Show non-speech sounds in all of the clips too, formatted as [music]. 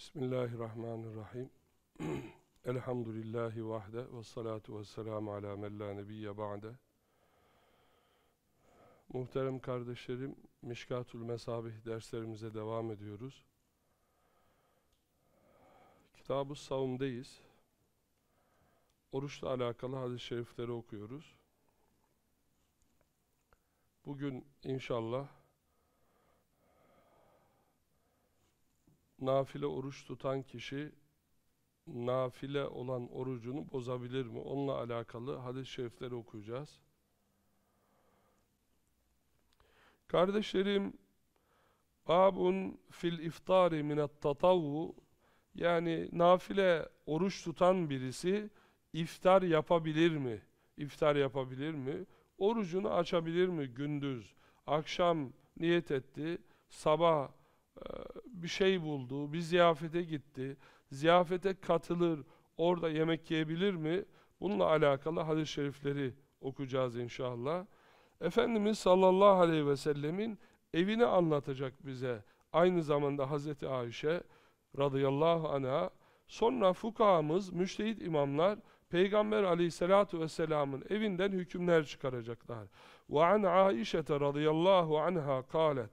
Bismillahirrahmanirrahim. [clears throat] Elhamdülillahi vahde ve salatu ve selamu ala mella nebiyye ba'de. Muhterem kardeşlerim, Mişkatul Mesabih derslerimize devam ediyoruz. Kitab-ı Savun'dayız. Oruçla alakalı hadis-i şerifleri okuyoruz. Bugün inşallah nafile oruç tutan kişi nafile olan orucunu bozabilir mi? Onunla alakalı hadis-i şerifleri okuyacağız. Kardeşlerim, babun fil iftari minat tatavvu yani nafile oruç tutan birisi iftar yapabilir mi? İftar yapabilir mi? Orucunu açabilir mi gündüz? Akşam niyet etti, sabah e, bir şey buldu, bir ziyafete gitti, ziyafete katılır, orada yemek yiyebilir mi? Bununla alakalı hadis-i şerifleri okuyacağız inşallah. Efendimiz sallallahu aleyhi ve sellemin evini anlatacak bize. Aynı zamanda Hazreti Ayşe radıyallahu anha. Sonra fukahamız, müştehit imamlar Peygamber aleyhissalatu vesselamın evinden hükümler çıkaracaklar. Ve an Aişete radıyallahu anha kalet.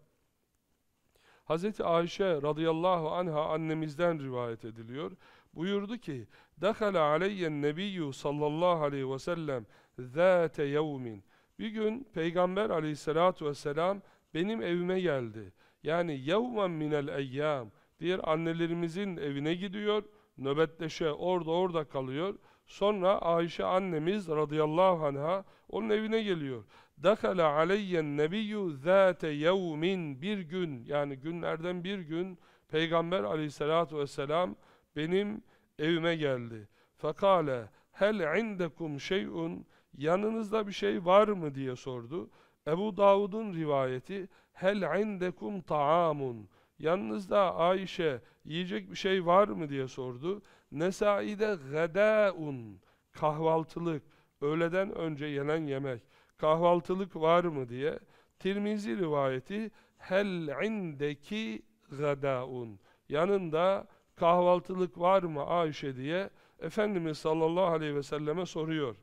Hz. Ayşe radıyallahu anha annemizden rivayet ediliyor. Buyurdu ki, دَخَلَ عَلَيَّ النَّبِيُّ sallallahu aleyhi ve sellem ذَاتَ يَوْمٍ Bir gün Peygamber aleyhissalatu vesselam benim evime geldi. Yani يَوْمًا minel اَيَّامِ Diğer annelerimizin evine gidiyor, nöbetleşe orada orada kalıyor. Sonra Ayşe annemiz radıyallahu anha onun evine geliyor. Dakala aleyyen nebiyyü zâte yevmin bir gün yani günlerden bir gün Peygamber aleyhissalatu vesselam benim evime geldi. Fakale hel indekum şey'un yanınızda bir şey var mı diye sordu. Ebu Davud'un rivayeti hel indekum taamun yanınızda Ayşe yiyecek bir şey var mı diye sordu. Nesai'de gadaun kahvaltılık öğleden önce yenen yemek kahvaltılık var mı diye Tirmizi rivayeti hel indeki gadaun yanında kahvaltılık var mı Ayşe diye Efendimiz sallallahu aleyhi ve selleme soruyor.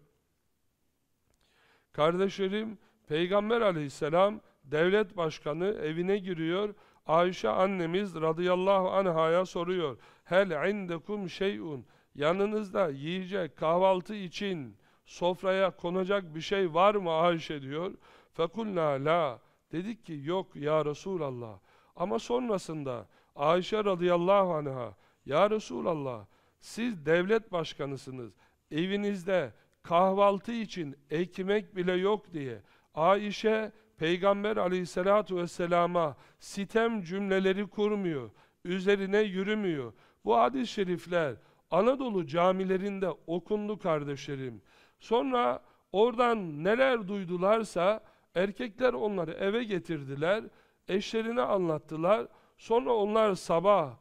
Kardeşlerim Peygamber aleyhisselam devlet başkanı evine giriyor. Ayşe annemiz radıyallahu anhaya soruyor. Hel indekum şeyun yanınızda yiyecek kahvaltı için Sofraya konacak bir şey var mı Ayşe diyor. Fekulna la. Dedik ki yok ya Resulallah. Ama sonrasında Ayşe radıyallahu anha ya Resulallah siz devlet başkanısınız. Evinizde kahvaltı için ekmek bile yok diye Ayşe Peygamber aleyhissalatu vesselama sitem cümleleri kurmuyor. Üzerine yürümüyor. Bu hadis-i şerifler Anadolu camilerinde okundu kardeşlerim. Sonra oradan neler duydularsa erkekler onları eve getirdiler, eşlerine anlattılar. Sonra onlar sabah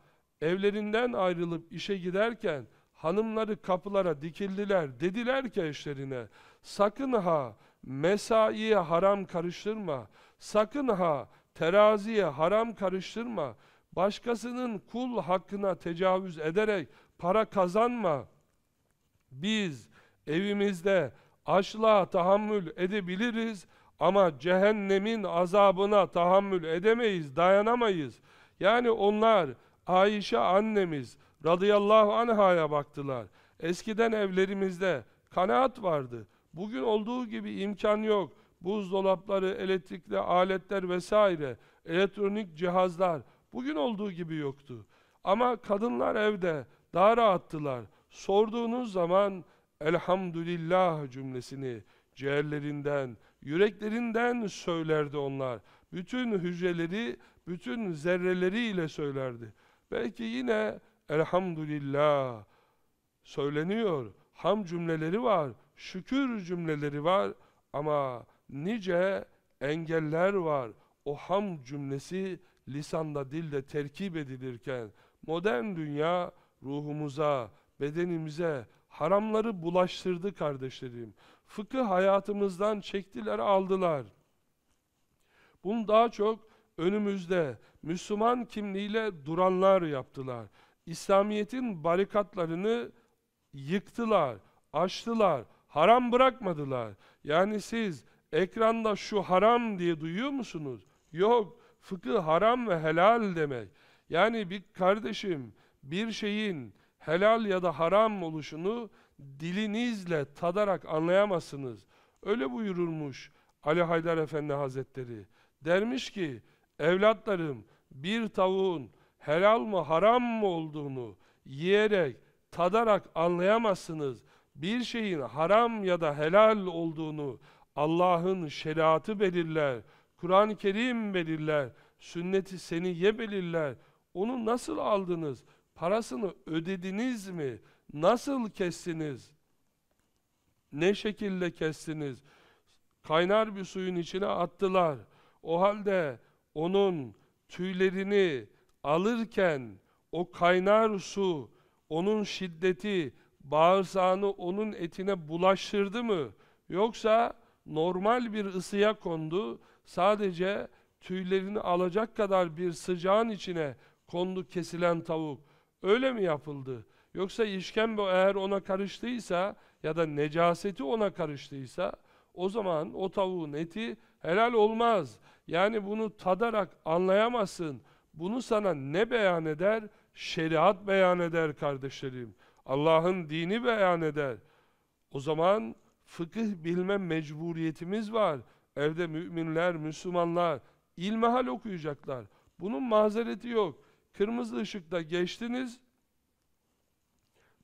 evlerinden ayrılıp işe giderken hanımları kapılara dikildiler. Dediler ki eşlerine sakın ha mesaiye haram karıştırma, sakın ha teraziye haram karıştırma, başkasının kul hakkına tecavüz ederek para kazanma. Biz evimizde açlığa tahammül edebiliriz ama cehennemin azabına tahammül edemeyiz, dayanamayız. Yani onlar Ayşe annemiz radıyallahu anhaya baktılar. Eskiden evlerimizde kanaat vardı. Bugün olduğu gibi imkan yok. Buzdolapları, elektrikli aletler vesaire, elektronik cihazlar bugün olduğu gibi yoktu. Ama kadınlar evde daha rahattılar. Sorduğunuz zaman Elhamdülillah cümlesini ciğerlerinden, yüreklerinden söylerdi onlar. Bütün hücreleri, bütün zerreleriyle söylerdi. Belki yine elhamdülillah söyleniyor. Ham cümleleri var, şükür cümleleri var ama nice engeller var. O ham cümlesi lisanda dilde terkip edilirken modern dünya ruhumuza, bedenimize, haramları bulaştırdı kardeşlerim. fıkı hayatımızdan çektiler aldılar. Bunu daha çok önümüzde Müslüman kimliğiyle duranlar yaptılar. İslamiyet'in barikatlarını yıktılar, açtılar, haram bırakmadılar. Yani siz ekranda şu haram diye duyuyor musunuz? Yok, fıkı haram ve helal demek. Yani bir kardeşim bir şeyin helal ya da haram oluşunu dilinizle tadarak anlayamazsınız. Öyle buyururmuş Ali Haydar Efendi Hazretleri. Dermiş ki, evlatlarım bir tavuğun helal mı haram mı olduğunu yiyerek, tadarak anlayamazsınız. Bir şeyin haram ya da helal olduğunu Allah'ın şeriatı belirler, Kur'an-ı Kerim belirler, Sünneti seni ye belirler. Onu nasıl aldınız? Parasını ödediniz mi? Nasıl kestiniz? Ne şekilde kestiniz? Kaynar bir suyun içine attılar. O halde onun tüylerini alırken o kaynar su, onun şiddeti, bağırsağını onun etine bulaştırdı mı? Yoksa normal bir ısıya kondu, sadece tüylerini alacak kadar bir sıcağın içine kondu kesilen tavuk. Öyle mi yapıldı? Yoksa işkembe eğer ona karıştıysa ya da necaseti ona karıştıysa o zaman o tavuğun eti helal olmaz. Yani bunu tadarak anlayamazsın. Bunu sana ne beyan eder? Şeriat beyan eder kardeşlerim. Allah'ın dini beyan eder. O zaman fıkıh bilme mecburiyetimiz var. Evde müminler, Müslümanlar ilmihal okuyacaklar. Bunun mazereti yok. Kırmızı ışıkta geçtiniz.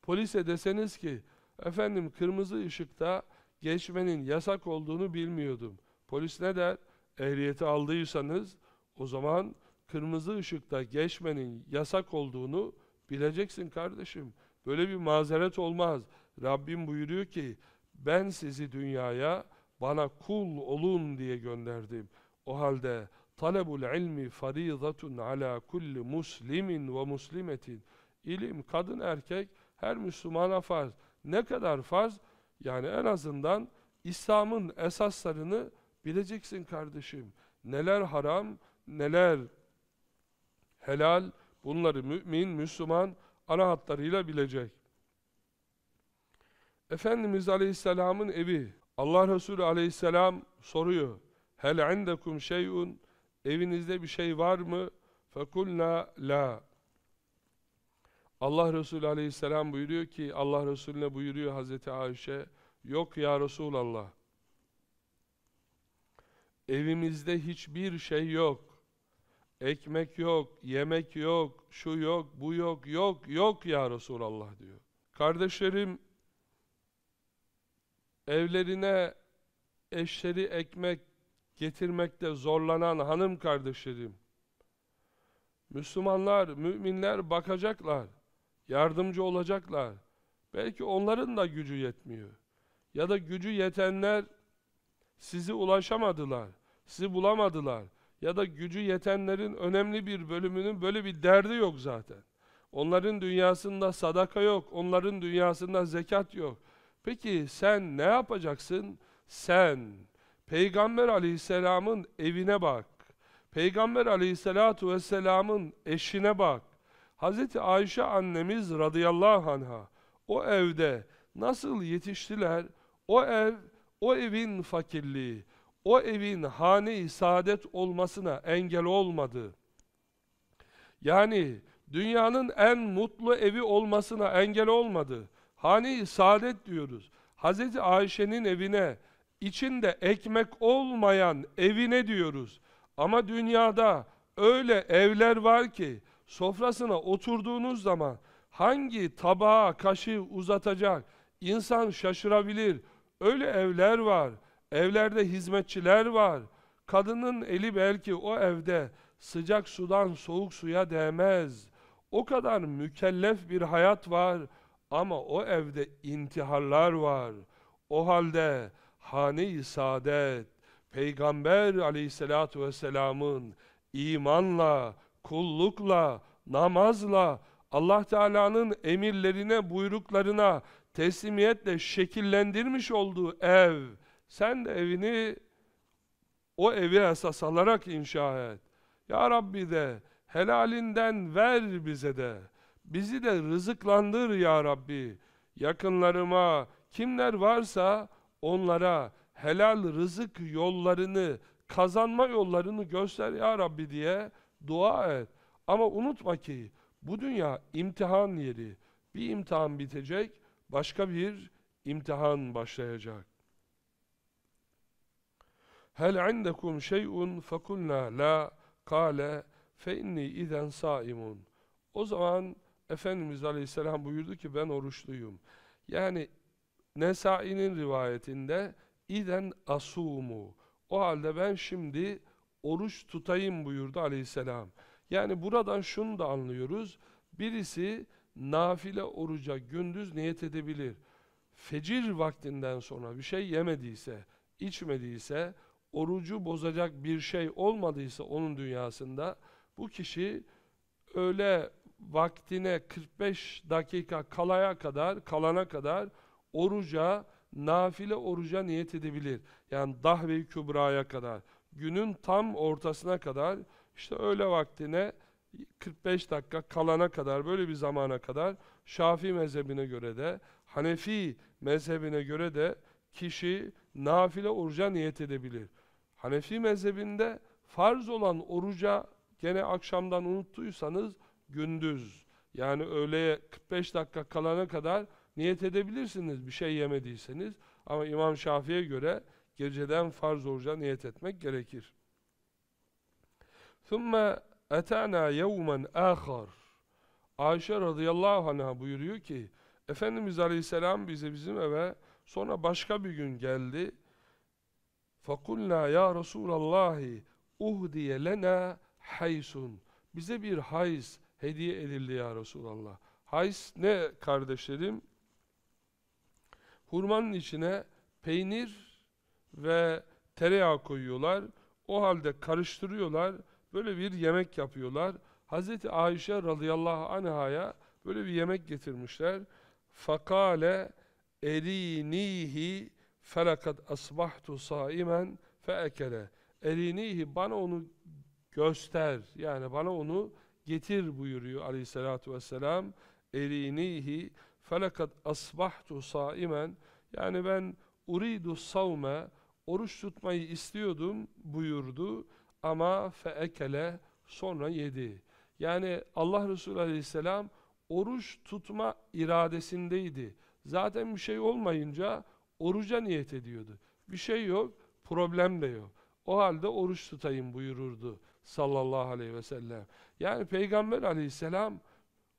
Polise deseniz ki efendim kırmızı ışıkta geçmenin yasak olduğunu bilmiyordum. Polis ne der? Ehliyeti aldıysanız o zaman kırmızı ışıkta geçmenin yasak olduğunu bileceksin kardeşim. Böyle bir mazeret olmaz. Rabbim buyuruyor ki ben sizi dünyaya bana kul olun diye gönderdim. O halde Talebul ilmi farizatun ala kulli muslimin ve muslimetin. ilim kadın erkek her Müslümana farz. Ne kadar farz? Yani en azından İslam'ın esaslarını bileceksin kardeşim. Neler haram, neler helal bunları mümin, Müslüman ana hatlarıyla bilecek. Efendimiz Aleyhisselam'ın evi Allah Resulü Aleyhisselam soruyor. Hel indekum şey'un Evinizde bir şey var mı? Fekulna la. Allah Resulü aleyhisselam buyuruyor ki, Allah Resulüne buyuruyor Hazreti Ayşe, yok ya Resulallah. Evimizde hiçbir şey yok. Ekmek yok, yemek yok, şu yok, bu yok, yok, yok ya Resulallah diyor. Kardeşlerim, evlerine eşleri ekmek, getirmekte zorlanan hanım kardeşlerim, Müslümanlar, müminler bakacaklar, yardımcı olacaklar. Belki onların da gücü yetmiyor. Ya da gücü yetenler sizi ulaşamadılar, sizi bulamadılar. Ya da gücü yetenlerin önemli bir bölümünün böyle bir derdi yok zaten. Onların dünyasında sadaka yok, onların dünyasında zekat yok. Peki sen ne yapacaksın? Sen Peygamber aleyhisselamın evine bak. Peygamber Aleyhisselatu vesselamın eşine bak. Hz. Ayşe annemiz radıyallahu anha o evde nasıl yetiştiler? O ev, o evin fakirliği, o evin hane-i saadet olmasına engel olmadı. Yani dünyanın en mutlu evi olmasına engel olmadı. Hane-i saadet diyoruz. Hz. Ayşe'nin evine, içinde ekmek olmayan evine diyoruz. Ama dünyada öyle evler var ki sofrasına oturduğunuz zaman hangi tabağa kaşığı uzatacak insan şaşırabilir. Öyle evler var. Evlerde hizmetçiler var. Kadının eli belki o evde sıcak sudan soğuk suya değmez. O kadar mükellef bir hayat var ama o evde intiharlar var. O halde hane-i saadet, Peygamber aleyhissalatu vesselamın imanla, kullukla, namazla, Allah Teala'nın emirlerine, buyruklarına teslimiyetle şekillendirmiş olduğu ev, sen de evini o evi esas alarak inşa et. Ya Rabbi de helalinden ver bize de. Bizi de rızıklandır ya Rabbi. Yakınlarıma kimler varsa onlara helal rızık yollarını, kazanma yollarını göster ya Rabbi diye dua et. Ama unutma ki bu dünya imtihan yeri. Bir imtihan bitecek, başka bir imtihan başlayacak. Hel indekum şey'un fekulna la kale fe inni izen saimun. O zaman Efendimiz Aleyhisselam buyurdu ki ben oruçluyum. Yani Nesai'nin rivayetinde iden asumu. O halde ben şimdi oruç tutayım buyurdu aleyhisselam. Yani buradan şunu da anlıyoruz. Birisi nafile oruca gündüz niyet edebilir. Fecir vaktinden sonra bir şey yemediyse, içmediyse, orucu bozacak bir şey olmadıysa onun dünyasında bu kişi öğle vaktine 45 dakika kalaya kadar, kalana kadar oruca, nafile oruca niyet edebilir. Yani dahve-i kübraya kadar, günün tam ortasına kadar, işte öğle vaktine 45 dakika kalana kadar, böyle bir zamana kadar Şafii mezhebine göre de, Hanefi mezhebine göre de kişi nafile oruca niyet edebilir. Hanefi mezhebinde farz olan oruca gene akşamdan unuttuysanız gündüz yani öğleye 45 dakika kalana kadar Niyet edebilirsiniz bir şey yemediyseniz ama İmam Şafii'ye göre geceden farz oruca niyet etmek gerekir. ثُمَّ اَتَعْنَا يَوْمًا آخَرٍ Ayşe radıyallahu anh'a buyuruyor ki Efendimiz aleyhisselam bize bizim eve sonra başka bir gün geldi. فَقُلْنَا ya Resulallahi uhdiye lena haysun. Bize bir hayz hediye edildi ya Resulallah. Hayz ne kardeşlerim? hurmanın içine peynir ve tereyağı koyuyorlar. O halde karıştırıyorlar. Böyle bir yemek yapıyorlar. Hz. Ayşe radıyallahu anhaya böyle bir yemek getirmişler. Fakale erinihi felakat asbahtu saimen feekele. Erinihi bana onu göster. Yani bana onu getir buyuruyor aleyhissalatu vesselam. Erinihi felekat asbahtu saimen yani ben uridu savme oruç tutmayı istiyordum buyurdu ama feekele sonra yedi. Yani Allah Resulü Aleyhisselam oruç tutma iradesindeydi. Zaten bir şey olmayınca oruca niyet ediyordu. Bir şey yok, problem de yok. O halde oruç tutayım buyururdu sallallahu aleyhi ve sellem. Yani Peygamber aleyhisselam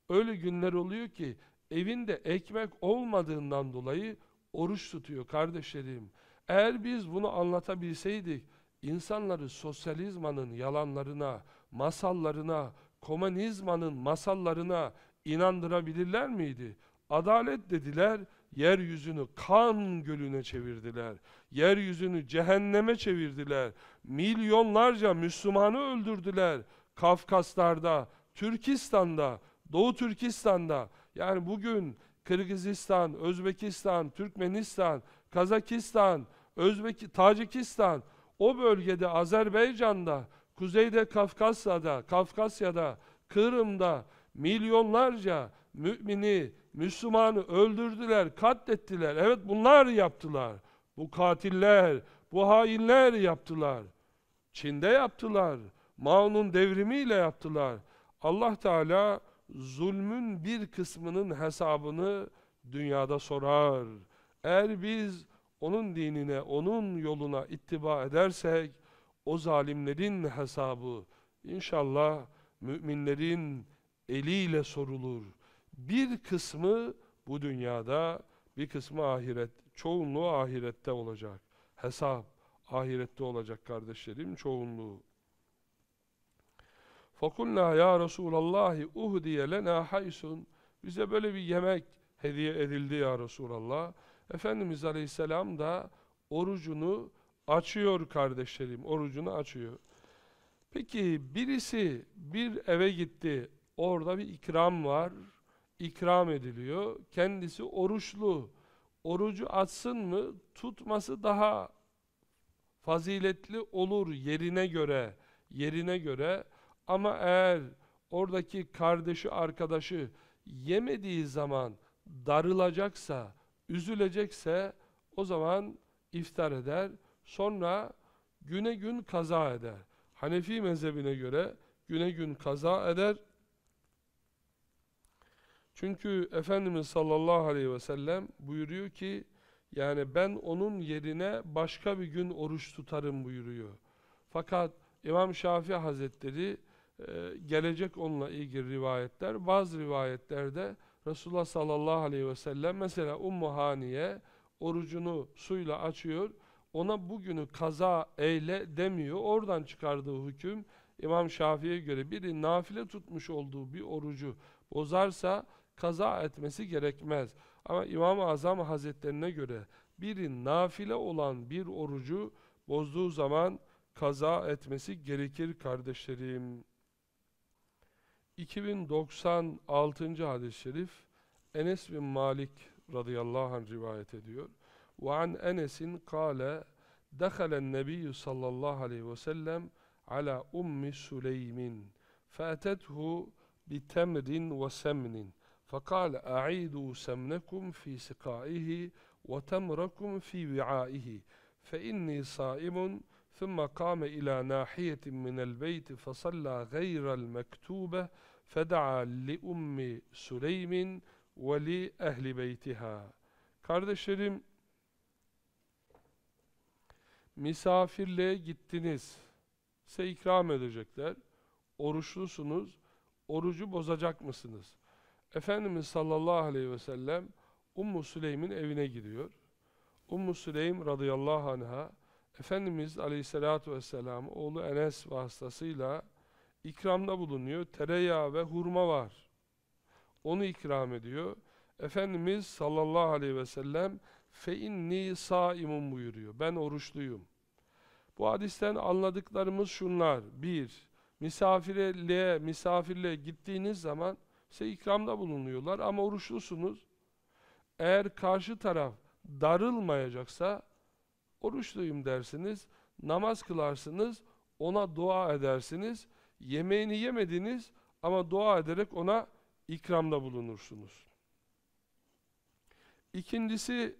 öyle günler oluyor ki evinde ekmek olmadığından dolayı oruç tutuyor kardeşlerim. Eğer biz bunu anlatabilseydik insanları sosyalizmanın yalanlarına, masallarına, komünizmanın masallarına inandırabilirler miydi? Adalet dediler, yeryüzünü kan gölüne çevirdiler. Yeryüzünü cehenneme çevirdiler. Milyonlarca Müslümanı öldürdüler. Kafkaslar'da, Türkistan'da, Doğu Türkistan'da yani bugün Kırgızistan, Özbekistan, Türkmenistan, Kazakistan, Özbek Tacikistan o bölgede Azerbaycan'da, Kuzeyde Kafkasya'da, Kafkasya'da, Kırım'da milyonlarca mümini, Müslümanı öldürdüler, katlettiler. Evet bunlar yaptılar. Bu katiller, bu hainler yaptılar. Çin'de yaptılar. Mao'nun devrimiyle yaptılar. Allah Teala zulmün bir kısmının hesabını dünyada sorar. Eğer biz onun dinine, onun yoluna ittiba edersek, o zalimlerin hesabı inşallah müminlerin eliyle sorulur. Bir kısmı bu dünyada, bir kısmı ahiret, çoğunluğu ahirette olacak. Hesap ahirette olacak kardeşlerim çoğunluğu. فَقُلْنَا ya Resulallahi uhdiye lena haysun bize böyle bir yemek hediye edildi ya Resulallah. Efendimiz Aleyhisselam da orucunu açıyor kardeşlerim, orucunu açıyor. Peki birisi bir eve gitti, orada bir ikram var, ikram ediliyor. Kendisi oruçlu, orucu açsın mı tutması daha faziletli olur yerine göre, yerine göre. Ama eğer oradaki kardeşi arkadaşı yemediği zaman darılacaksa, üzülecekse o zaman iftar eder. Sonra güne gün kaza eder. Hanefi mezhebine göre güne gün kaza eder. Çünkü Efendimiz sallallahu aleyhi ve sellem buyuruyor ki yani ben onun yerine başka bir gün oruç tutarım buyuruyor. Fakat İmam Şafii Hazretleri ee, gelecek onunla ilgili rivayetler. Bazı rivayetlerde Resulullah sallallahu aleyhi ve sellem mesela Ummu Haniye orucunu suyla açıyor. Ona bugünü kaza eyle demiyor. Oradan çıkardığı hüküm İmam Şafii'ye göre biri nafile tutmuş olduğu bir orucu bozarsa kaza etmesi gerekmez. Ama İmam-ı Azam Hazretlerine göre biri nafile olan bir orucu bozduğu zaman kaza etmesi gerekir kardeşlerim. 2096. hadis-i şerif Enes bin Malik radıyallahu anh rivayet ediyor. وَعَنْ اَنَسٍ قَالَ دَخَلَ النَّبِيُّ صَلَّى اللّٰهُ عَلَيْهِ وَسَلَّمْ عَلَى أُمِّ سُلَيْمٍ فَأَتَتْهُ بِتَمْرٍ وَسَمْنٍ فَقَالَ أَعِيدُوا سَمْنَكُمْ فِي سِقَائِهِ وَتَمْرَكُمْ فِي وِعَائِهِ فَإِنِّي صَائِمٌ ثُمَّ قَامَ إِلَى نَاحِيَةٍ مِنَ الْبَيْتِ فَصَلَّى غَيْرَ الْمَكْتُوبَةِ فَدَعَا Süleym'in ve li اَهْلِ بَيْتِهَا Kardeşlerim, misafirliğe gittiniz, size ikram edecekler, oruçlusunuz, orucu bozacak mısınız? Efendimiz sallallahu aleyhi ve sellem, Ummu Süleym'in evine gidiyor. Ummu Süleym radıyallahu anha, Efendimiz aleyhissalatu vesselam, oğlu Enes vasıtasıyla, ikramda bulunuyor. Tereyağı ve hurma var. Onu ikram ediyor. Efendimiz sallallahu aleyhi ve sellem fe inni saimun buyuruyor. Ben oruçluyum. Bu hadisten anladıklarımız şunlar. Bir, misafirle, misafirliğe gittiğiniz zaman size ikramda bulunuyorlar ama oruçlusunuz. Eğer karşı taraf darılmayacaksa oruçluyum dersiniz, namaz kılarsınız, ona dua edersiniz yemeğini yemediniz ama dua ederek ona ikramda bulunursunuz. İkincisi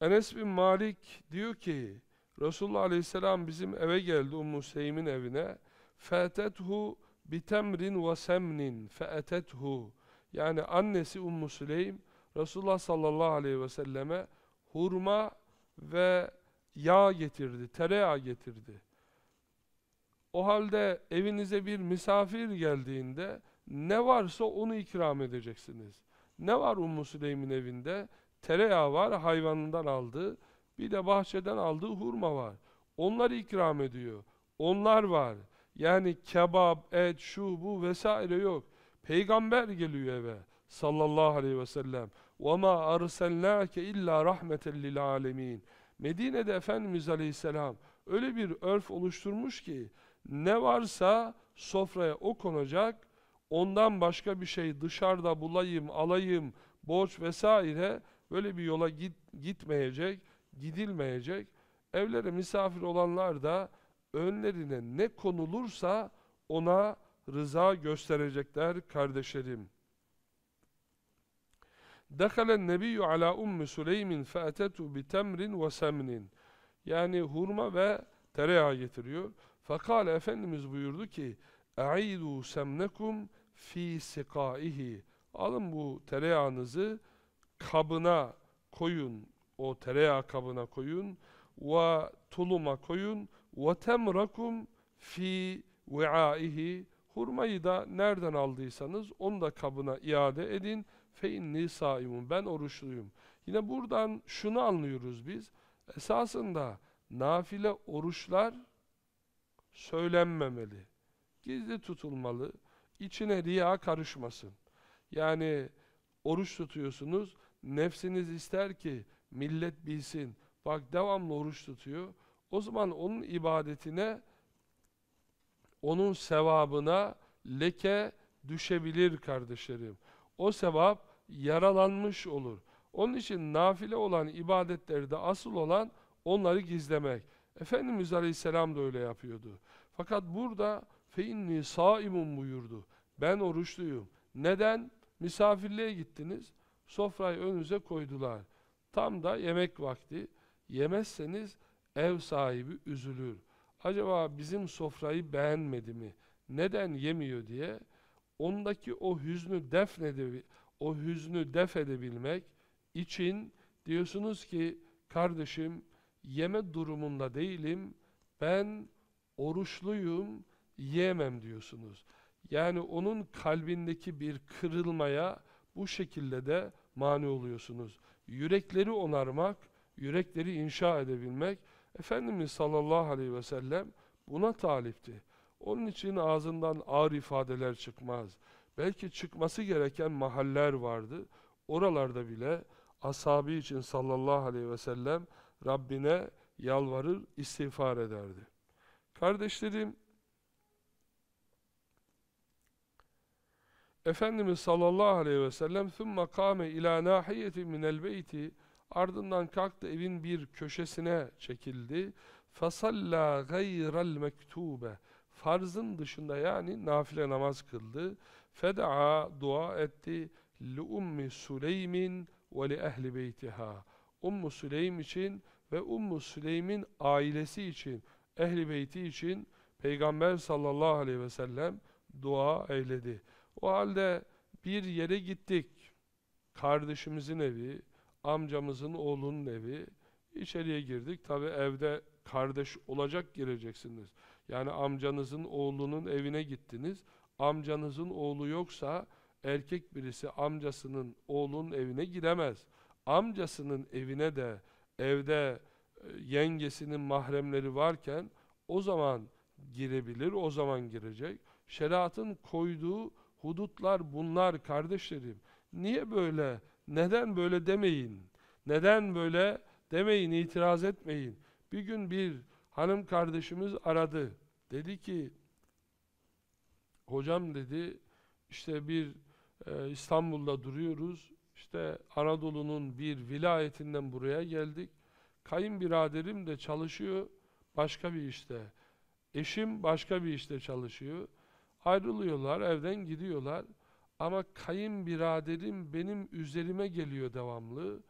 Enes bin Malik diyor ki Resulullah Aleyhisselam bizim eve geldi Ummu Seym'in evine. Fetethu bitemrin ve semnin feetethu. Yani annesi Ummu Süleym Resulullah sallallahu aleyhi ve selleme hurma ve yağ getirdi, tereyağı getirdi. O halde evinize bir misafir geldiğinde ne varsa onu ikram edeceksiniz. Ne var Ummu Süleym'in evinde? Tereyağı var, hayvanından aldığı, bir de bahçeden aldığı hurma var. Onları ikram ediyor. Onlar var. Yani kebap, et, şu, bu vesaire yok. Peygamber geliyor eve sallallahu aleyhi ve sellem. وَمَا أَرْسَلْنَاكَ illa رَحْمَةً لِلْعَالَمِينَ Medine'de Efendimiz aleyhisselam öyle bir örf oluşturmuş ki ne varsa sofraya o konacak, ondan başka bir şey dışarıda bulayım, alayım, borç vesaire böyle bir yola git, gitmeyecek, gidilmeyecek. Evlere misafir olanlar da önlerine ne konulursa ona rıza gösterecekler kardeşlerim. دَخَلَ النَّبِيُّ عَلَى اُمِّ سُلَيْمٍ فَأَتَتُوا بِتَمْرٍ وَسَمْنٍ Yani hurma ve tereyağı getiriyor. Fakale Efendimiz buyurdu ki اَعِيدُوا semnekum fi سِقَائِهِ Alın bu tereyağınızı kabına koyun, o tereyağı kabına koyun ve tuluma koyun ve temrakum fi vi'aihi hurmayı da nereden aldıysanız onu da kabına iade edin fe inni saimun ben oruçluyum. Yine buradan şunu anlıyoruz biz. Esasında nafile oruçlar söylenmemeli. Gizli tutulmalı. İçine riya karışmasın. Yani oruç tutuyorsunuz. Nefsiniz ister ki millet bilsin. Bak devamlı oruç tutuyor. O zaman onun ibadetine, onun sevabına leke düşebilir kardeşlerim. O sevap yaralanmış olur. Onun için nafile olan ibadetleri de asıl olan onları gizlemek. Efendimiz Aleyhisselam da öyle yapıyordu. Fakat burada feinni saimun buyurdu. Ben oruçluyum. Neden? Misafirliğe gittiniz. Sofrayı önünüze koydular. Tam da yemek vakti. Yemezseniz ev sahibi üzülür. Acaba bizim sofrayı beğenmedi mi? Neden yemiyor diye ondaki o hüznü defnede o hüznü def edebilmek için diyorsunuz ki kardeşim yeme durumunda değilim, ben oruçluyum, yiyemem diyorsunuz. Yani onun kalbindeki bir kırılmaya bu şekilde de mani oluyorsunuz. Yürekleri onarmak, yürekleri inşa edebilmek, Efendimiz sallallahu aleyhi ve sellem buna talipti. Onun için ağzından ağır ifadeler çıkmaz. Belki çıkması gereken mahaller vardı. Oralarda bile ashabi için sallallahu aleyhi ve sellem Rabbine yalvarır, istiğfar ederdi. Kardeşlerim, Efendimiz sallallahu aleyhi ve sellem ثُمَّ قَامَ اِلَى نَاحِيَةٍ مِنَ الْبَيْتِ Ardından kalktı evin bir köşesine çekildi. فَصَلَّى غَيْرَ الْمَكْتُوبَ Farzın dışında yani nafile namaz kıldı. فَدَعَا dua etti لُِمِّ سُلَيْمٍ وَلِأَهْلِ بَيْتِهَا Ummu Süleym için ve Ummu Süleym'in ailesi için, ehli beyti için Peygamber sallallahu aleyhi ve sellem dua eyledi. O halde bir yere gittik. Kardeşimizin evi, amcamızın oğlunun evi. İçeriye girdik. Tabi evde kardeş olacak gireceksiniz. Yani amcanızın oğlunun evine gittiniz. Amcanızın oğlu yoksa erkek birisi amcasının oğlunun evine gidemez amcasının evine de evde e, yengesinin mahremleri varken o zaman girebilir, o zaman girecek. Şeriatın koyduğu hudutlar bunlar kardeşlerim. Niye böyle, neden böyle demeyin, neden böyle demeyin, itiraz etmeyin. Bir gün bir hanım kardeşimiz aradı. Dedi ki, hocam dedi, işte bir e, İstanbul'da duruyoruz, işte Anadolu'nun bir vilayetinden buraya geldik. Kayınbiraderim de çalışıyor başka bir işte. Eşim başka bir işte çalışıyor. Ayrılıyorlar, evden gidiyorlar. Ama kayınbiraderim benim üzerime geliyor devamlı.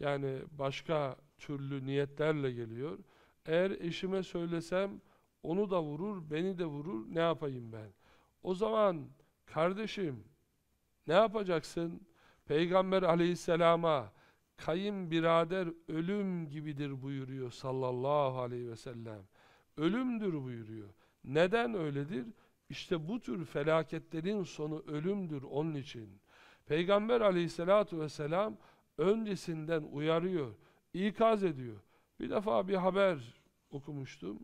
Yani başka türlü niyetlerle geliyor. Eğer eşime söylesem onu da vurur, beni de vurur. Ne yapayım ben? O zaman kardeşim ne yapacaksın? Peygamber aleyhisselama kayınbirader ölüm gibidir buyuruyor sallallahu aleyhi ve sellem. Ölümdür buyuruyor. Neden öyledir? İşte bu tür felaketlerin sonu ölümdür onun için. Peygamber aleyhissalatu vesselam öncesinden uyarıyor, ikaz ediyor. Bir defa bir haber okumuştum.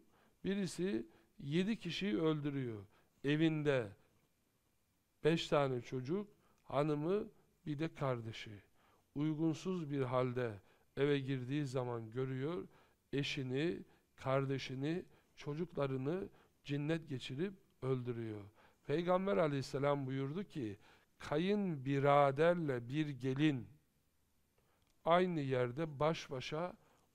Birisi yedi kişiyi öldürüyor. Evinde beş tane çocuk, hanımı bir de kardeşi uygunsuz bir halde eve girdiği zaman görüyor eşini, kardeşini, çocuklarını cinnet geçirip öldürüyor. Peygamber aleyhisselam buyurdu ki kayın biraderle bir gelin aynı yerde baş başa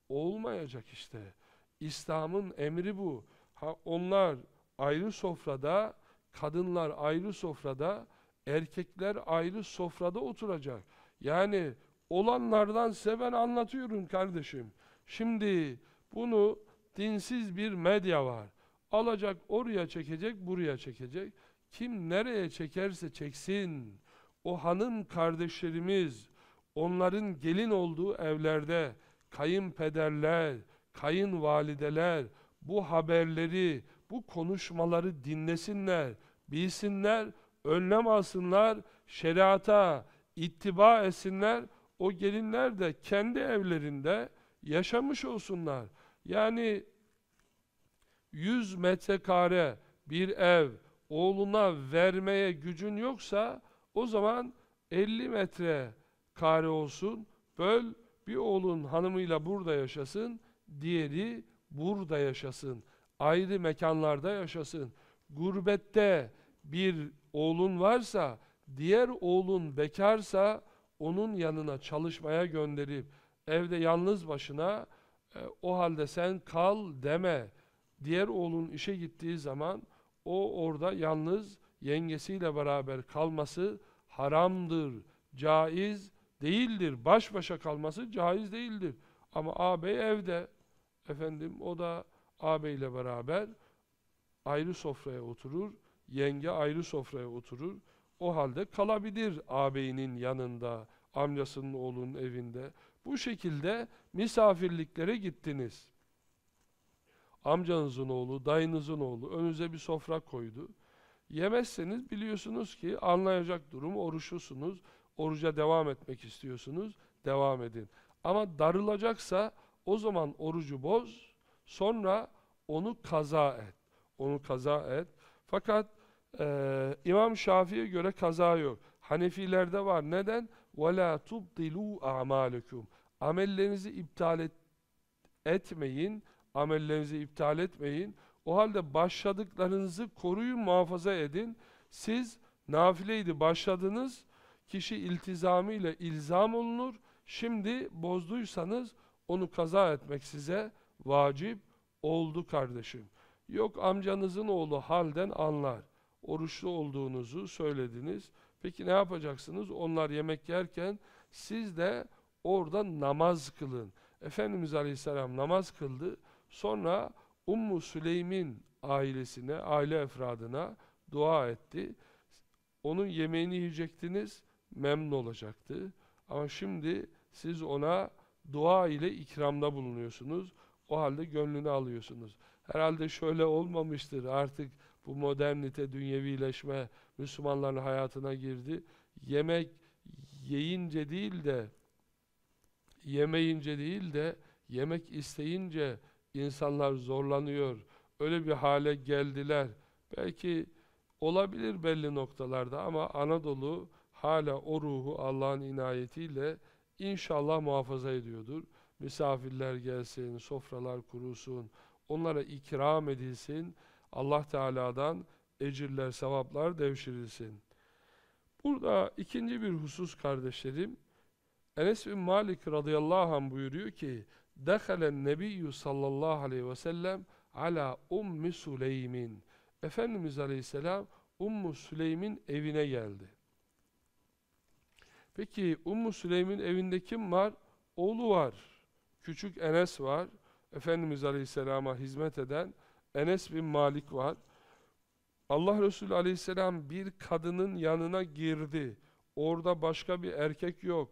olmayacak işte. İslam'ın emri bu. Ha, onlar ayrı sofrada, kadınlar ayrı sofrada, Erkekler ayrı sofrada oturacak. Yani olanlardan seven anlatıyorum kardeşim. Şimdi bunu dinsiz bir medya var. Alacak oraya çekecek, buraya çekecek. Kim nereye çekerse çeksin. O hanım kardeşlerimiz, onların gelin olduğu evlerde, kayınpederler, kayınvalideler bu haberleri, bu konuşmaları dinlesinler, bilsinler önlem alsınlar, şeriata ittiba etsinler, o gelinler de kendi evlerinde yaşamış olsunlar. Yani 100 metrekare bir ev oğluna vermeye gücün yoksa o zaman 50 metre kare olsun, böl bir oğlun hanımıyla burada yaşasın, diğeri burada yaşasın, ayrı mekanlarda yaşasın, gurbette bir oğlun varsa, diğer oğlun bekarsa onun yanına çalışmaya gönderip evde yalnız başına e, o halde sen kal deme. Diğer oğlun işe gittiği zaman o orada yalnız yengesiyle beraber kalması haramdır, caiz değildir. Baş başa kalması caiz değildir. Ama ağabey evde. Efendim o da ağabeyle beraber ayrı sofraya oturur yenge ayrı sofraya oturur. O halde kalabilir ağabeyinin yanında, amcasının oğlunun evinde. Bu şekilde misafirliklere gittiniz. Amcanızın oğlu, dayınızın oğlu önünüze bir sofra koydu. Yemezseniz biliyorsunuz ki anlayacak durum oruçlusunuz, oruca devam etmek istiyorsunuz, devam edin. Ama darılacaksa o zaman orucu boz, sonra onu kaza et. Onu kaza et. Fakat ee, İmam Şafii'ye göre kaza yok. Hanefilerde var. Neden? وَلَا تُبْدِلُوا اَعْمَالَكُمْ Amellerinizi iptal et, etmeyin. Amellerinizi iptal etmeyin. O halde başladıklarınızı koruyun, muhafaza edin. Siz nafileydi başladınız. Kişi iltizamıyla ilzam olunur. Şimdi bozduysanız onu kaza etmek size vacip oldu kardeşim. Yok amcanızın oğlu halden anlar oruçlu olduğunuzu söylediniz. Peki ne yapacaksınız? Onlar yemek yerken siz de orada namaz kılın. Efendimiz Aleyhisselam namaz kıldı. Sonra Ummu Süleym'in ailesine, aile efradına dua etti. Onun yemeğini yiyecektiniz, memnun olacaktı. Ama şimdi siz ona dua ile ikramda bulunuyorsunuz. O halde gönlünü alıyorsunuz. Herhalde şöyle olmamıştır artık bu modernite, dünyevileşme Müslümanların hayatına girdi. Yemek yiyince değil de yemeyince değil de yemek isteyince insanlar zorlanıyor. Öyle bir hale geldiler. Belki olabilir belli noktalarda ama Anadolu hala o ruhu Allah'ın inayetiyle inşallah muhafaza ediyordur. Misafirler gelsin, sofralar kurulsun, onlara ikram edilsin. Allah Teala'dan ecirler, sevaplar devşirilsin. Burada ikinci bir husus kardeşlerim, Enes bin Malik radıyallahu anh buyuruyor ki, Dekalen nebiyyü sallallahu aleyhi ve sellem ala ummi Süleym'in. Efendimiz aleyhisselam Ummu Süleym'in evine geldi. Peki Ummu Süleym'in evinde kim var? Oğlu var. Küçük Enes var. Efendimiz aleyhisselama hizmet eden Enes bin Malik var. Allah Resulü aleyhisselam bir kadının yanına girdi. Orada başka bir erkek yok.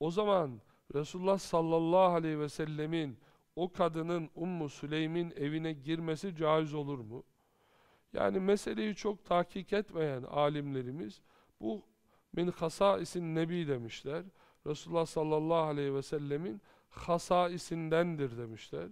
O zaman Resulullah sallallahu aleyhi ve sellemin o kadının Ummu Süleym'in evine girmesi caiz olur mu? Yani meseleyi çok tahkik etmeyen alimlerimiz bu min hasaisin nebi demişler. Resulullah sallallahu aleyhi ve sellemin hasaisinden,dir demişler.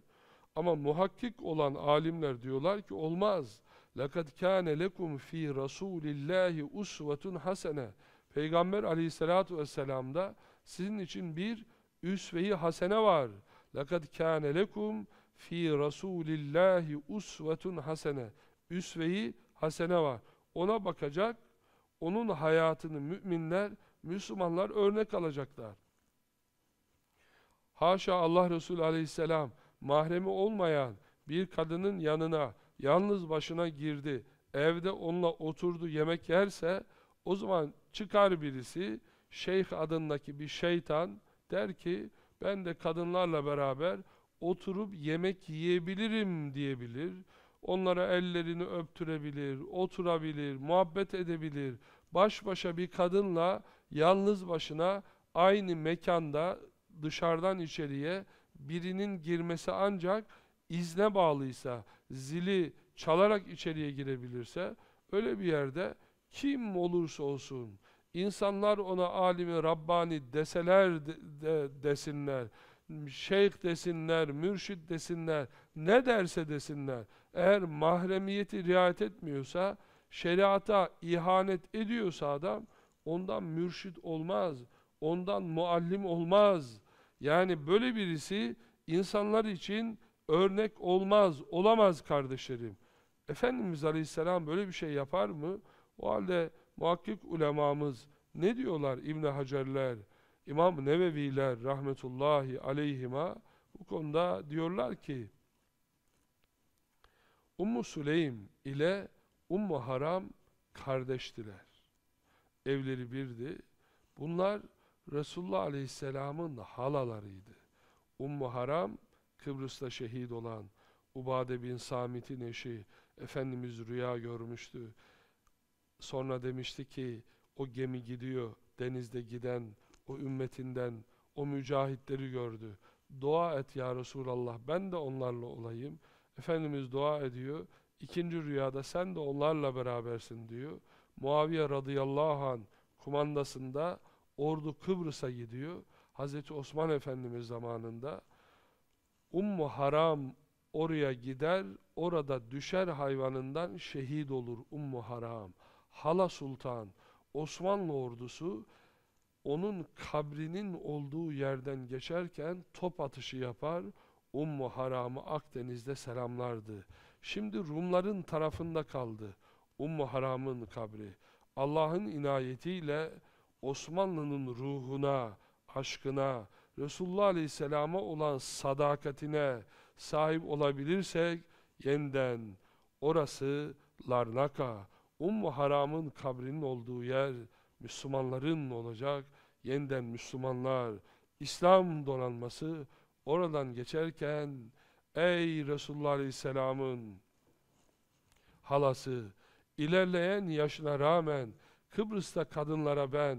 Ama muhakkik olan alimler diyorlar ki olmaz. لَقَدْ كَانَ lekum fi رَسُولِ اللّٰهِ hasene. Peygamber aleyhissalatu vesselam'da sizin için bir üsve-i hasene var. لَقَدْ كَانَ lekum fi رَسُولِ اللّٰهِ hasene. حَسَنَةٌ Üsve-i hasene var. Ona bakacak, onun hayatını müminler, Müslümanlar örnek alacaklar. Haşa Allah Resulü aleyhisselam, mahremi olmayan bir kadının yanına yalnız başına girdi, evde onunla oturdu, yemek yerse o zaman çıkar birisi, şeyh adındaki bir şeytan der ki ben de kadınlarla beraber oturup yemek yiyebilirim diyebilir. Onlara ellerini öptürebilir, oturabilir, muhabbet edebilir. Baş başa bir kadınla yalnız başına aynı mekanda dışarıdan içeriye birinin girmesi ancak izne bağlıysa, zili çalarak içeriye girebilirse, öyle bir yerde kim olursa olsun, insanlar ona alimi Rabbani deseler de, de, desinler, şeyh desinler, mürşit desinler, ne derse desinler, eğer mahremiyeti riayet etmiyorsa, şeriata ihanet ediyorsa adam, ondan mürşit olmaz, ondan muallim olmaz.'' Yani böyle birisi insanlar için örnek olmaz, olamaz kardeşlerim. Efendimiz Aleyhisselam böyle bir şey yapar mı? O halde muhakkik ulemamız ne diyorlar İbn Hacerler, İmam Neveviler rahmetullahi aleyhima bu konuda diyorlar ki Ummu Süleym ile Ummu Haram kardeştiler. Evleri birdi. Bunlar Resulullah Aleyhisselam'ın halalarıydı. Ummu Haram, Kıbrıs'ta şehit olan Ubade bin Samit'in eşi, Efendimiz rüya görmüştü. Sonra demişti ki, o gemi gidiyor, denizde giden, o ümmetinden, o mücahitleri gördü. Dua et ya Resulallah, ben de onlarla olayım. Efendimiz dua ediyor, ikinci rüyada sen de onlarla berabersin diyor. Muaviye radıyallahu anh kumandasında, Ordu Kıbrıs'a gidiyor. Hazreti Osman Efendimiz zamanında Ummu Haram oraya gider, orada düşer hayvanından şehit olur Ummu Haram. Hala Sultan, Osmanlı ordusu onun kabrinin olduğu yerden geçerken top atışı yapar, Ummu Haram'ı Akdeniz'de selamlardı. Şimdi Rumların tarafında kaldı Ummu Haram'ın kabri. Allah'ın inayetiyle Osmanlı'nın ruhuna, aşkına, Resulullah Aleyhisselam'a olan sadakatine sahip olabilirsek yeniden orası Larnaka, Ummu Haram'ın kabrinin olduğu yer Müslümanların olacak. Yeniden Müslümanlar İslam donanması oradan geçerken ey Resulullah Aleyhisselam'ın halası ilerleyen yaşına rağmen Kıbrıs'ta kadınlara ben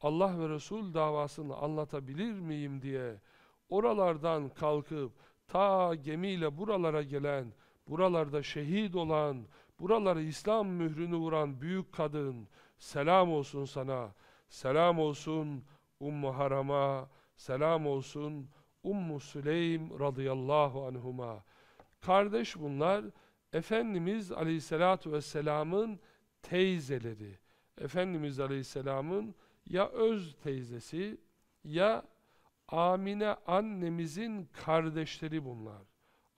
Allah ve Resul davasını anlatabilir miyim diye oralardan kalkıp ta gemiyle buralara gelen, buralarda şehit olan, buralara İslam mührünü vuran büyük kadın selam olsun sana, selam olsun Ummu Haram'a, selam olsun Ummu Süleym radıyallahu anhuma. Kardeş bunlar Efendimiz aleyhissalatu vesselamın teyzeleri. Efendimiz Aleyhisselam'ın ya öz teyzesi ya Amine annemizin kardeşleri bunlar.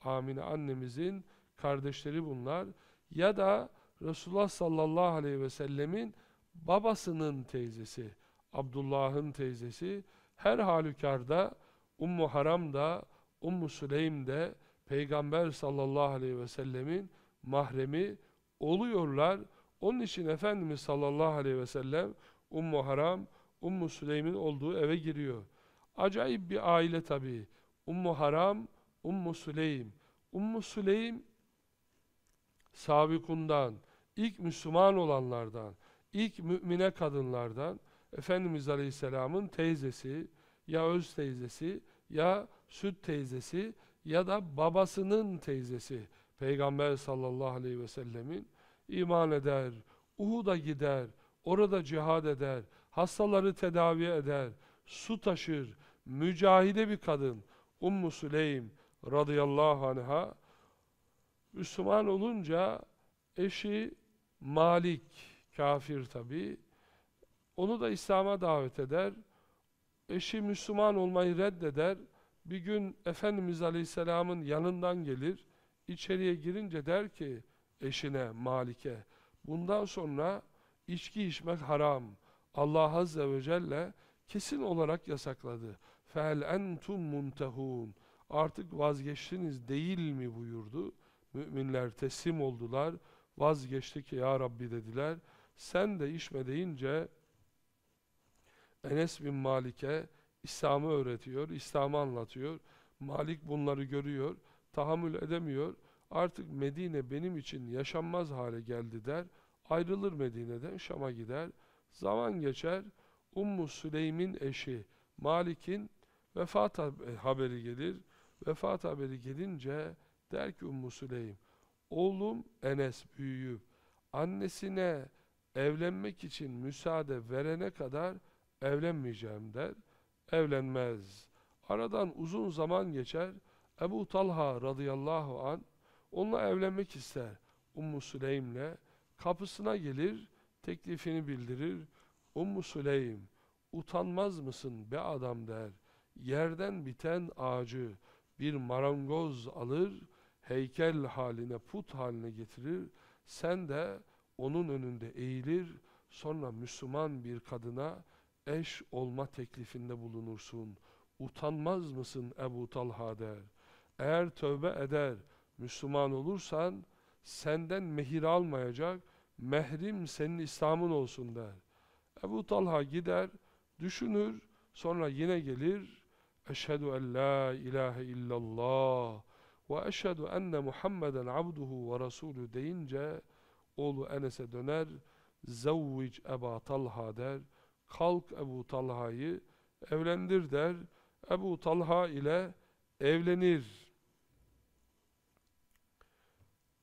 Amine annemizin kardeşleri bunlar. Ya da Resulullah sallallahu aleyhi ve sellemin babasının teyzesi, Abdullah'ın teyzesi. Her halükarda Ummu Haram da, Ummu Süleym de Peygamber sallallahu aleyhi ve sellemin mahremi oluyorlar. Onun için Efendimiz sallallahu aleyhi ve sellem Ummu Haram, Ummu Süleym'in olduğu eve giriyor. Acayip bir aile tabii. Ummu Haram, Ummu Süleym. Ummu Süleym sabikundan, ilk Müslüman olanlardan, ilk mümine kadınlardan Efendimiz Aleyhisselam'ın teyzesi, ya öz teyzesi, ya süt teyzesi ya da babasının teyzesi Peygamber sallallahu aleyhi ve sellemin iman eder, Uhud'a gider, orada cihad eder, hastaları tedavi eder, su taşır, mücahide bir kadın, Ummu Süleym radıyallahu anha, Müslüman olunca eşi Malik, kafir tabi, onu da İslam'a davet eder, eşi Müslüman olmayı reddeder, bir gün Efendimiz Aleyhisselam'ın yanından gelir, içeriye girince der ki, eşine, malike. Bundan sonra içki içmek haram. Allah Azze ve Celle kesin olarak yasakladı. Fel entum muntehun. Artık vazgeçtiniz değil mi buyurdu. Müminler teslim oldular. Vazgeçtik ya Rabbi dediler. Sen de içme deyince Enes bin Malik'e İslam'ı öğretiyor, İslam'ı anlatıyor. Malik bunları görüyor, tahammül edemiyor. Artık Medine benim için yaşanmaz hale geldi der. Ayrılır Medine'den Şam'a gider. Zaman geçer. Ummu Süleym'in eşi Malik'in vefat e, haberi gelir. Vefat haberi gelince der ki Ummu Süleym, oğlum Enes büyüyüp annesine evlenmek için müsaade verene kadar evlenmeyeceğim der. Evlenmez. Aradan uzun zaman geçer. Ebu Talha radıyallahu an Onunla evlenmek ister. Ummu Süleym'le kapısına gelir, teklifini bildirir. Ummu Süleym, utanmaz mısın be adam der. Yerden biten ağacı bir marangoz alır, heykel haline, put haline getirir. Sen de onun önünde eğilir, sonra Müslüman bir kadına eş olma teklifinde bulunursun. Utanmaz mısın Ebu Talha der. Eğer tövbe eder, Müslüman olursan senden mehir almayacak, mehrim senin İslam'ın olsun der. Ebu Talha gider, düşünür, sonra yine gelir, Eşhedü en la ilahe illallah ve eşhedü enne Muhammeden abduhu ve rasulü deyince oğlu Enes'e döner, zevvic Eba Talha der, kalk Ebu Talha'yı evlendir der, Ebu Talha ile evlenir.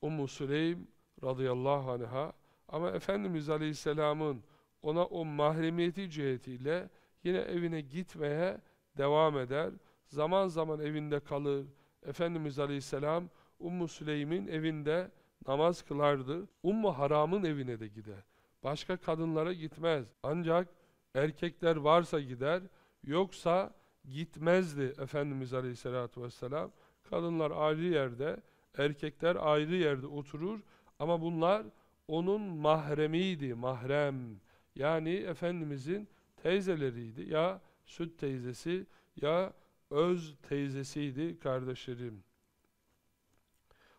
Ummu Süleym radıyallahu anh'a ama Efendimiz Aleyhisselam'ın ona o mahremiyeti cihetiyle yine evine gitmeye devam eder. Zaman zaman evinde kalır. Efendimiz Aleyhisselam Ummu Süleym'in evinde namaz kılardı. Ummu Haram'ın evine de gider. Başka kadınlara gitmez. Ancak erkekler varsa gider, yoksa gitmezdi Efendimiz Aleyhisselatü Vesselam. Kadınlar ayrı yerde, erkekler ayrı yerde oturur ama bunlar onun mahremiydi, mahrem. Yani Efendimizin teyzeleriydi. Ya süt teyzesi ya öz teyzesiydi kardeşlerim.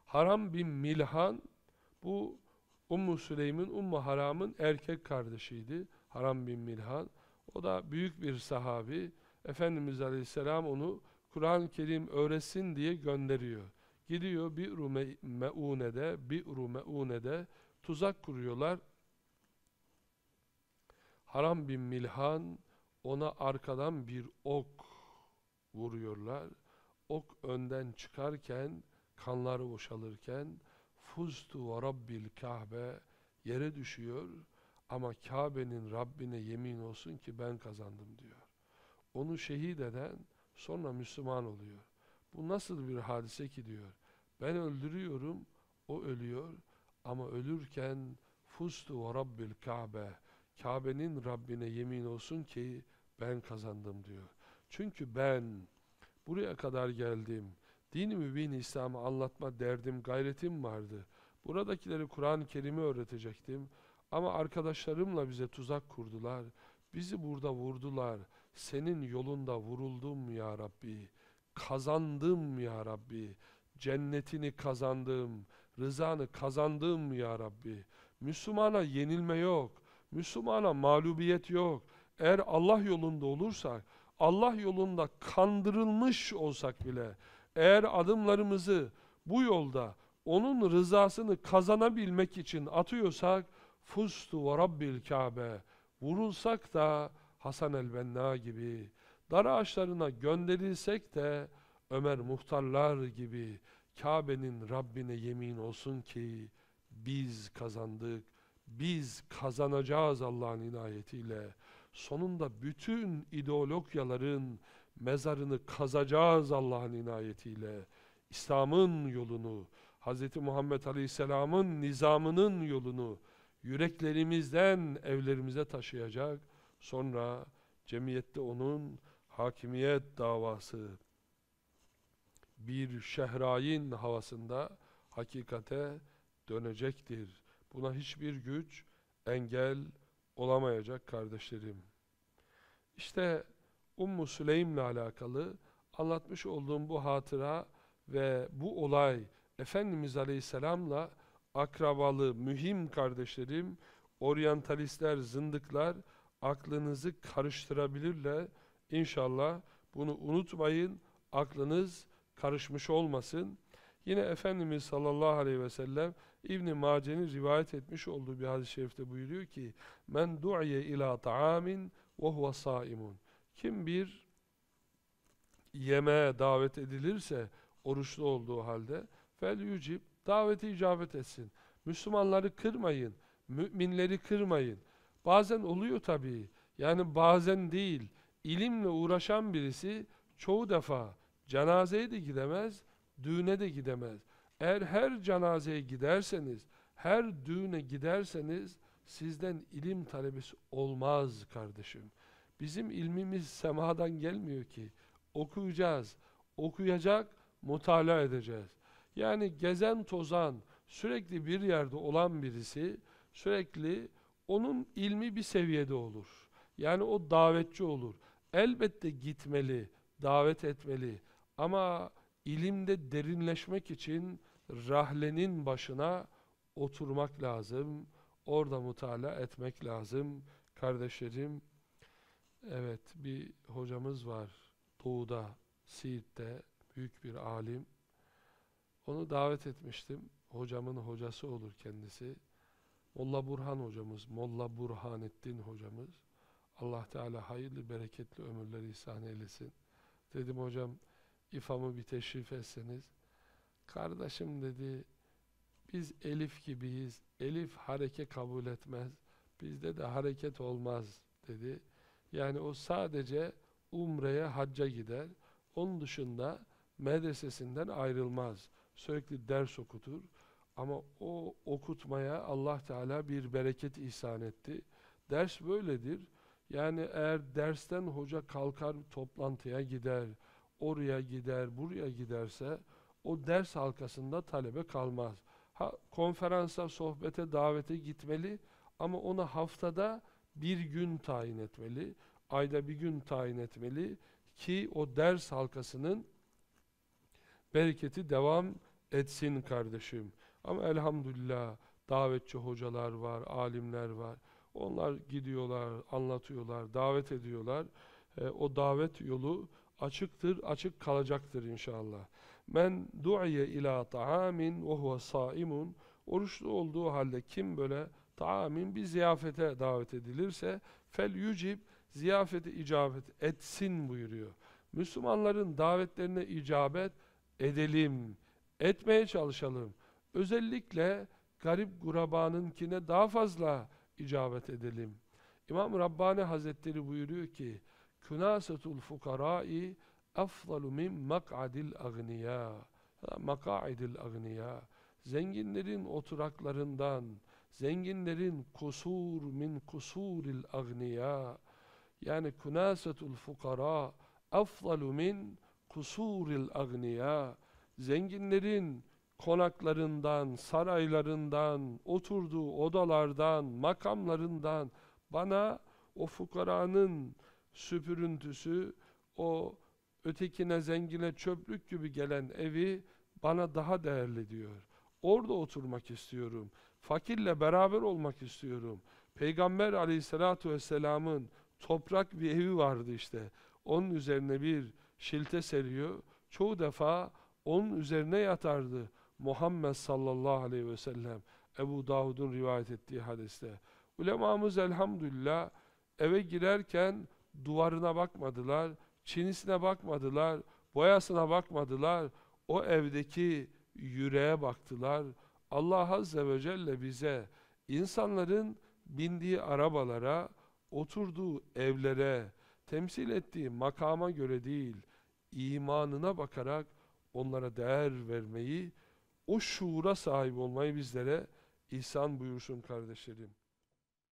Haram bin Milhan bu Ummu Süleym'in, Ummu Haram'ın erkek kardeşiydi. Haram bin Milhan. O da büyük bir sahabi. Efendimiz Aleyhisselam onu Kur'an-ı Kerim öğretsin diye gönderiyor. Gidiyor Bi'ru me Meune'de, Bi'ru Meune'de tuzak kuruyorlar. Haram bin Milhan ona arkadan bir ok vuruyorlar. Ok önden çıkarken, kanlar boşalırken fustu ve Rabbil Kahbe yere düşüyor ama Kabe'nin Rabbine yemin olsun ki ben kazandım diyor. Onu şehit eden sonra Müslüman oluyor. Bu nasıl bir hadise ki diyor. Ben öldürüyorum, o ölüyor ama ölürken fustu ve rabbil Kabe. Kabe'nin Rabbine yemin olsun ki ben kazandım diyor. Çünkü ben buraya kadar geldim. Din-i mübin İslam'ı anlatma derdim, gayretim vardı. Buradakileri Kur'an-ı Kerim'i öğretecektim. Ama arkadaşlarımla bize tuzak kurdular. Bizi burada vurdular. Senin yolunda vuruldum ya Rabbi kazandım ya Rabbi. Cennetini kazandım, rızanı kazandım ya Rabbi. Müslümana yenilme yok, Müslümana mağlubiyet yok. Eğer Allah yolunda olursak, Allah yolunda kandırılmış olsak bile, eğer adımlarımızı bu yolda onun rızasını kazanabilmek için atıyorsak, fustu ve rabbil Kabe, vurulsak da Hasan el-Benna gibi, Dar ağaçlarına gönderilsek de Ömer muhtarlar gibi Kabe'nin Rabbine yemin olsun ki biz kazandık, biz kazanacağız Allah'ın inayetiyle. Sonunda bütün ideologyaların mezarını kazacağız Allah'ın inayetiyle. İslam'ın yolunu, Hz. Muhammed Aleyhisselam'ın nizamının yolunu yüreklerimizden evlerimize taşıyacak. Sonra cemiyette onun hakimiyet davası bir şehrayin havasında hakikate dönecektir. Buna hiçbir güç engel olamayacak kardeşlerim. İşte Ummu Süleym'le alakalı anlatmış olduğum bu hatıra ve bu olay Efendimiz Aleyhisselam'la akrabalı mühim kardeşlerim, oryantalistler, zındıklar aklınızı karıştırabilirler İnşallah bunu unutmayın. Aklınız karışmış olmasın. Yine Efendimiz sallallahu aleyhi ve sellem İbn-i Mace'nin rivayet etmiş olduğu bir hadis-i şerifte buyuruyor ki Men du'ye ila ta'amin ve huve saimun Kim bir yemeğe davet edilirse oruçlu olduğu halde fel yücib daveti icabet etsin. Müslümanları kırmayın, müminleri kırmayın. Bazen oluyor tabii. Yani bazen değil ilimle uğraşan birisi çoğu defa cenazeye de gidemez, düğüne de gidemez. Eğer her cenazeye giderseniz, her düğüne giderseniz sizden ilim talebesi olmaz kardeşim. Bizim ilmimiz semadan gelmiyor ki. Okuyacağız, okuyacak, mutala edeceğiz. Yani gezen tozan, sürekli bir yerde olan birisi, sürekli onun ilmi bir seviyede olur. Yani o davetçi olur elbette gitmeli, davet etmeli ama ilimde derinleşmek için rahlenin başına oturmak lazım. Orada mutala etmek lazım. Kardeşlerim, evet bir hocamız var doğuda, Siirt'te büyük bir alim. Onu davet etmiştim. Hocamın hocası olur kendisi. Molla Burhan hocamız, Molla Burhanettin hocamız. Allah Teala hayırlı bereketli ömürleri ihsan eylesin. Dedim hocam ifamı bir teşrif etseniz. Kardeşim dedi biz elif gibiyiz. Elif hareke kabul etmez. Bizde de hareket olmaz dedi. Yani o sadece umreye, hacca gider. Onun dışında medresesinden ayrılmaz. Sürekli ders okutur. Ama o okutmaya Allah Teala bir bereket ihsan etti. Ders böyledir. Yani eğer dersten hoca kalkar toplantıya gider, oraya gider, buraya giderse o ders halkasında talebe kalmaz. Ha, konferansa, sohbete, davete gitmeli ama ona haftada bir gün tayin etmeli, ayda bir gün tayin etmeli ki o ders halkasının bereketi devam etsin kardeşim. Ama elhamdülillah davetçi hocalar var, alimler var. Onlar gidiyorlar, anlatıyorlar, davet ediyorlar. E, o davet yolu açıktır, açık kalacaktır inşallah. Men du'iye ila ta'amin ve huve saimun. Oruçlu olduğu halde kim böyle ta'amin bir ziyafete davet edilirse fel yücib ziyafeti icabet etsin buyuruyor. Müslümanların davetlerine icabet edelim, etmeye çalışalım. Özellikle garip gurabanınkine daha fazla icabet edelim. İmam Rabbani Hazretleri buyuruyor ki Künasetul fukarai afdalu min mak'adil agniya mak'adil agniya zenginlerin oturaklarından zenginlerin kusur min kusuril agniya yani künasetul fukara afdalu min kusuril agniya zenginlerin konaklarından, saraylarından, oturduğu odalardan, makamlarından bana o fukaranın süpürüntüsü, o ötekine zengine çöplük gibi gelen evi bana daha değerli diyor. Orada oturmak istiyorum. Fakirle beraber olmak istiyorum. Peygamber aleyhissalatu vesselamın toprak bir evi vardı işte. Onun üzerine bir şilte seriyor. Çoğu defa onun üzerine yatardı. Muhammed sallallahu aleyhi ve sellem Ebu Davud'un rivayet ettiği hadiste ulemamız elhamdülillah eve girerken duvarına bakmadılar, çinisine bakmadılar, boyasına bakmadılar, o evdeki yüreğe baktılar. Allah Azze ve Celle bize insanların bindiği arabalara, oturduğu evlere, temsil ettiği makama göre değil, imanına bakarak onlara değer vermeyi o şuura sahip olmayı bizlere ihsan buyursun kardeşlerim.